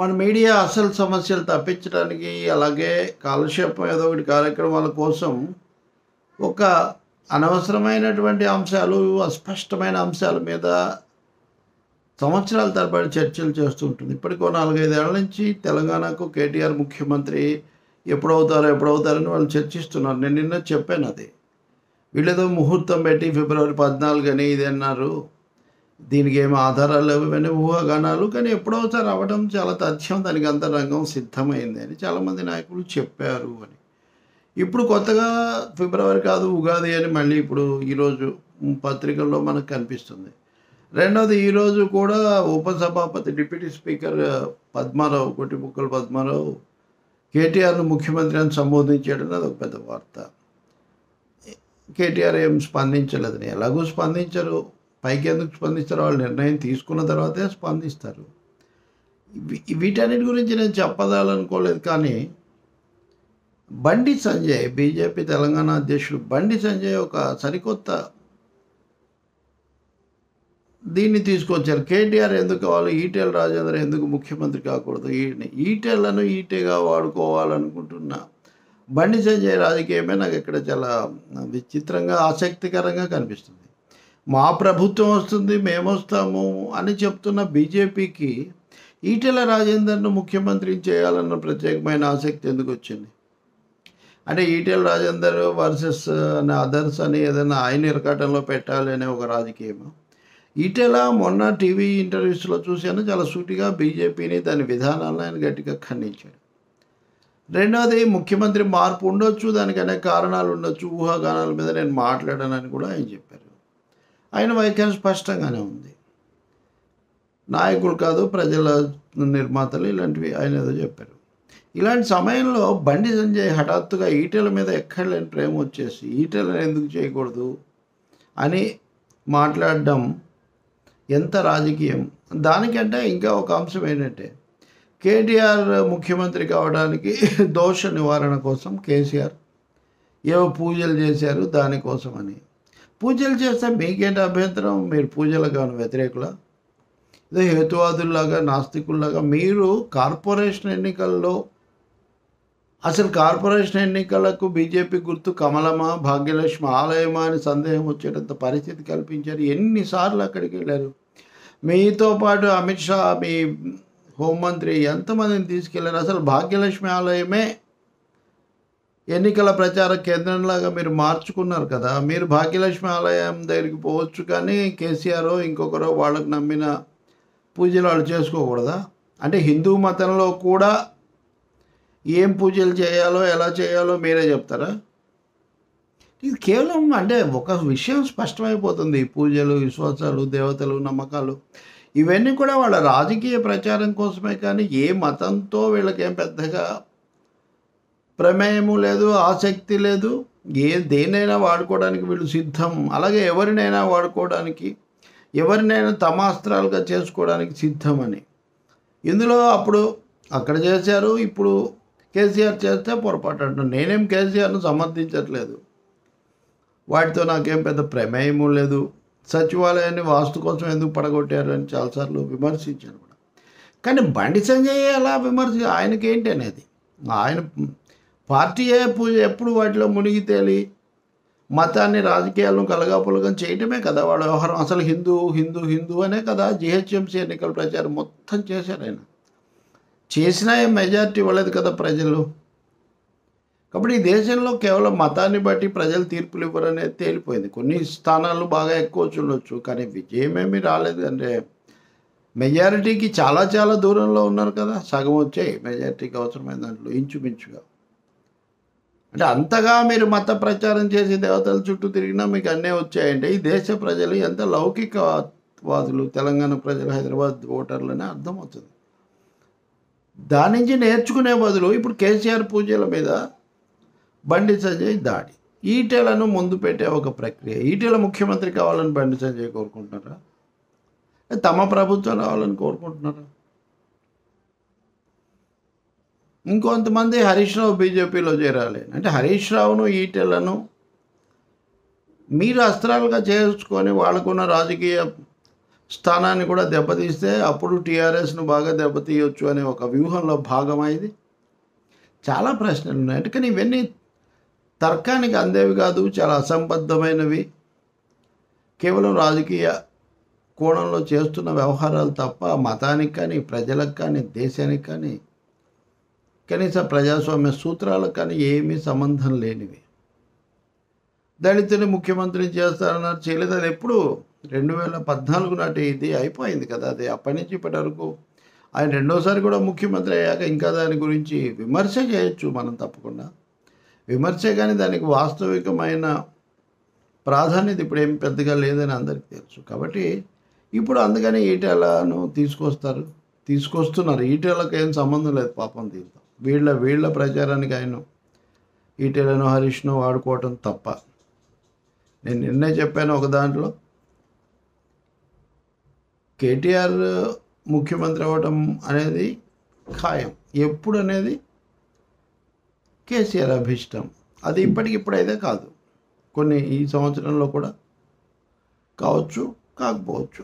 మన మీడియా అసలు సమస్యలు తప్పించడానికి అలాగే కాలుష్యం ఏదో ఒకటి కార్యక్రమాల కోసం ఒక అనవసరమైనటువంటి అంశాలు అస్పష్టమైన అంశాల మీద సంవత్సరాల తరబడి చర్చలు చేస్తుంటుంది ఇప్పటికో నాలుగైదేళ్ల నుంచి తెలంగాణకు కేటీఆర్ ముఖ్యమంత్రి ఎప్పుడవుతారో ఎప్పుడవుతారని వాళ్ళు చర్చిస్తున్నారు నేను నిన్న చెప్పాను అది వీళ్ళేదో ముహూర్తం పెట్టి ఫిబ్రవరి పద్నాలుగు అని ఇది అన్నారు దీనికి ఏమి ఆధారాలు లేవు ఇవన్నీ ఊహాగానాలు కానీ ఎప్పుడో సార్ అవ్వడం చాలా తథ్యం దానికి రంగం సిద్ధమైంది అని చాలామంది నాయకులు చెప్పారు అని ఇప్పుడు కొత్తగా ఫిబ్రవరి కాదు ఉగాది అని మళ్ళీ ఇప్పుడు ఈరోజు పత్రికల్లో మనకు కనిపిస్తుంది రెండవది ఈరోజు కూడా ఉపసభాపతి డిప్యూటీ స్పీకర్ పద్మారావు కొట్టిపుక్కల పద్మారావు కేటీఆర్ను ముఖ్యమంత్రి అని సంబోధించడం అది ఒక పెద్ద వార్త కేటీఆర్ ఏం స్పందించలేదని ఎలాగూ స్పందించరు పైకి ఎందుకు స్పందిస్తారో వాళ్ళు నిర్ణయం తీసుకున్న తర్వాతే స్పందిస్తారు వీటన్నిటి గురించి నేను చెప్పదాలనుకోలేదు కానీ బండి సంజయ్ బీజేపీ తెలంగాణ అధ్యక్షుడు బండి సంజయ్ ఒక సరికొత్త దీన్ని తీసుకొచ్చారు కేటీఆర్ ఎందుకు కావాలి ఈటెల్ రాజేంద్ర ఎందుకు ముఖ్యమంత్రి కాకూడదు ఈటెలను ఈటెగా వాడుకోవాలనుకుంటున్నా బండి సంజయ్ రాజకీయమే నాకు ఇక్కడ చాలా విచిత్రంగా ఆసక్తికరంగా కనిపిస్తుంది మా ప్రభుత్వం వస్తుంది మేము వస్తాము అని చెప్తున్న బీజేపీకి ఈటెల రాజేందర్ను ముఖ్యమంత్రిని చేయాలన్న ప్రత్యేకమైన ఆసక్తి ఎందుకు వచ్చింది అంటే ఈటెల రాజేందర్ వర్సెస్ అనే అదర్స్ అని ఏదైనా ఆయన ఇరకాటంలో పెట్టాలి అనే ఒక రాజకీయం ఈటెల మొన్న టీవీ ఇంటర్వ్యూస్లో చూశాను చాలా సూటిగా బీజేపీని దాని విధానాలను ఆయన గట్టిగా ఖండించాడు రెండవది ముఖ్యమంత్రి మార్పు ఉండొచ్చు దానికి అనేక కారణాలు ఉండొచ్చు ఊహాగానాల మీద నేను మాట్లాడానని కూడా ఆయన చెప్పారు ఆయన వైఖరి స్పష్టంగానే ఉంది నాయకుడు కాదు ప్రజల నిర్మాతలు ఇలాంటివి ఆయన ఏదో చెప్పారు ఇలాంటి సమయంలో బండి సంజయ్ హఠాత్తుగా ఈటెల మీద ఎక్కడ లేని ప్రేమ వచ్చేసి ఈటెలను ఎందుకు చేయకూడదు అని మాట్లాడడం ఎంత రాజకీయం దానికంటే ఇంకా ఒక అంశం ఏంటంటే కేటీఆర్ ముఖ్యమంత్రి కావడానికి దోష నివారణ కోసం కేసీఆర్ ఏవో పూజలు చేశారు దానికోసం అని పూజలు చేస్తే మీకేంటి అభ్యంతరం మీరు పూజలకు కానీ వ్యతిరేకుల ఇదే హేతువాదుల్లాగా నాస్తికుల్లాగా మీరు కార్పొరేషన్ ఎన్నికల్లో అసలు కార్పొరేషన్ ఎన్నికలకు బీజేపీ గుర్తు కమలమా భాగ్యలక్ష్మి ఆలయమా అని సందేహం వచ్చేటంత పరిస్థితి కల్పించారు ఎన్నిసార్లు అక్కడికి వెళ్ళారు మీతో పాటు అమిత్ షా మీ హోంమంత్రి ఎంతమందిని తీసుకెళ్లారు అసలు భాగ్యలక్ష్మి ఆలయమే ఎన్నికల ప్రచార కేంద్రంలాగా మీరు మార్చుకున్నారు కదా మీరు భాగ్యలక్ష్మి ఆలయం దగ్గరికి పోవచ్చు కానీ కేసీఆర్ ఇంకొకరు వాళ్ళకు నమ్మిన పూజలు వాళ్ళు చేసుకోకూడదా అంటే హిందూ మతంలో కూడా ఏం పూజలు చేయాలో ఎలా చేయాలో మీరే చెప్తారా ఇది కేవలం అంటే ఒక విషయం స్పష్టమైపోతుంది పూజలు విశ్వాసాలు దేవతలు నమ్మకాలు ఇవన్నీ కూడా వాళ్ళ రాజకీయ ప్రచారం కోసమే కానీ ఏ మతంతో వీళ్ళకేం పెద్దగా ప్రమేయము లేదు ఆసక్తి లేదు ఏ దేనైనా వాడుకోవడానికి వీళ్ళు సిద్ధం అలాగే ఎవరినైనా వాడుకోవడానికి ఎవరినైనా తమాస్త్రాలుగా చేసుకోవడానికి సిద్ధమని ఇందులో అప్పుడు అక్కడ చేశారు ఇప్పుడు కేసీఆర్ చేస్తే పొరపాటు అంటున్నాను నేనేం కేసీఆర్ను సమర్థించట్లేదు వాటితో నాకేం పెద్ద ప్రమేయము లేదు సచివాలయాన్ని వాస్తు కోసం ఎందుకు పడగొట్టారు అని చాలాసార్లు విమర్శించాను కూడా కానీ బండి సంజయ్ అలా విమర్శ ఆయనకేంటి అనేది ఆయన పార్టీయే ఎప్పుడు వాటిలో మునిగి తేలి మతాన్ని రాజకీయాలను కలగాపులగం చేయటమే కదా వాడు వ్యవహారం అసలు హిందూ హిందూ హిందూ అనే కదా జిహెచ్ఎంసీ ఎన్నికల ప్రచారం మొత్తం చేశారు ఆయన చేసినా ఏం మెజారిటీ ఇవ్వలేదు కదా ప్రజలు కాబట్టి ఈ దేశంలో కేవలం మతాన్ని బట్టి ప్రజలు తీర్పులు ఇవ్వరనేది తేలిపోయింది కొన్ని స్థానాలు బాగా ఎక్కువ చూడొచ్చు కానీ విజయమేమీ రాలేదు అంటే మెజారిటీకి చాలా చాలా దూరంలో ఉన్నారు కదా సగం వచ్చాయి మెజారిటీకి అవసరమైన దాంట్లో ఇంచుమించుగా అంటే అంతగా మీరు మత ప్రచారం చేసి దేవతల చుట్టూ తిరిగినా మీకు అన్నీ వచ్చాయంటే ఈ దేశ ప్రజలు ఎంత లౌకికవాదులు తెలంగాణ ప్రజలు హైదరాబాద్ ఓటర్లనే అర్థం అవుతుంది దాని నుంచి నేర్చుకునే బదులు ఇప్పుడు కేసీఆర్ పూజల మీద బండి సంజయ్ దాడి ఈటెలను ముందు పెట్టే ఒక ప్రక్రియ ఈటెల ముఖ్యమంత్రి కావాలని బండి సంజయ్ కోరుకుంటున్నారా తమ ప్రభుత్వం రావాలని కోరుకుంటున్నారా ఇంకొంతమంది హరీష్ రావు బీజేపీలో చేరాలి అంటే హరీష్ రావును ఈటెలను మీరు అస్త్రాలుగా చేసుకొని వాళ్ళకున్న రాజకీయ స్థానాన్ని కూడా దెబ్బతీస్తే అప్పుడు టీఆర్ఎస్ను బాగా దెబ్బతీయొచ్చు అనే ఒక వ్యూహంలో భాగమైంది చాలా ప్రశ్నలు ఉన్నాయి అంటే కానీ ఇవన్నీ తర్కానికి అందేవి కాదు చాలా అసంబద్ధమైనవి కేవలం రాజకీయ కోణంలో చేస్తున్న వ్యవహారాలు తప్ప మతానికి కానీ ప్రజలకు కానీ దేశానికి కానీ కనీస ప్రజాస్వామ్య సూత్రాలకు కానీ ఏమీ సంబంధం లేనివి దళితుని ముఖ్యమంత్రి చేస్తారన్నారు చేయలేదు అది ఎప్పుడు రెండు వేల పద్నాలుగు నాటి ఇది అయిపోయింది కదా అది అప్పటి నుంచి ఇప్పటి వరకు ఆయన రెండోసారి కూడా ముఖ్యమంత్రి అయ్యాక ఇంకా దాని గురించి విమర్శ చేయొచ్చు మనం తప్పకుండా విమర్శ కానీ దానికి వాస్తవికమైన ప్రాధాన్యత ఇప్పుడు ఏం పెద్దగా లేదని అందరికీ తెలుసు కాబట్టి ఇప్పుడు అందుకని ఈటలను తీసుకొస్తారు తీసుకొస్తున్నారు ఈటలకు ఏం సంబంధం లేదు పాపం దీంతో వీళ్ళ వీళ్ళ ప్రచారానికి ఆయన ఈటెలను హరీష్ను వాడుకోవటం తప్ప నేను నిన్నే చెప్పాను ఒక దాంట్లో కేటీఆర్ ముఖ్యమంత్రి అవ్వటం అనేది ఖాయం ఎప్పుడు అనేది కేసీఆర్ అభిష్టం అది ఇప్పటికిప్పుడైతే కాదు కొన్ని ఈ సంవత్సరంలో కూడా కావచ్చు కాకపోవచ్చు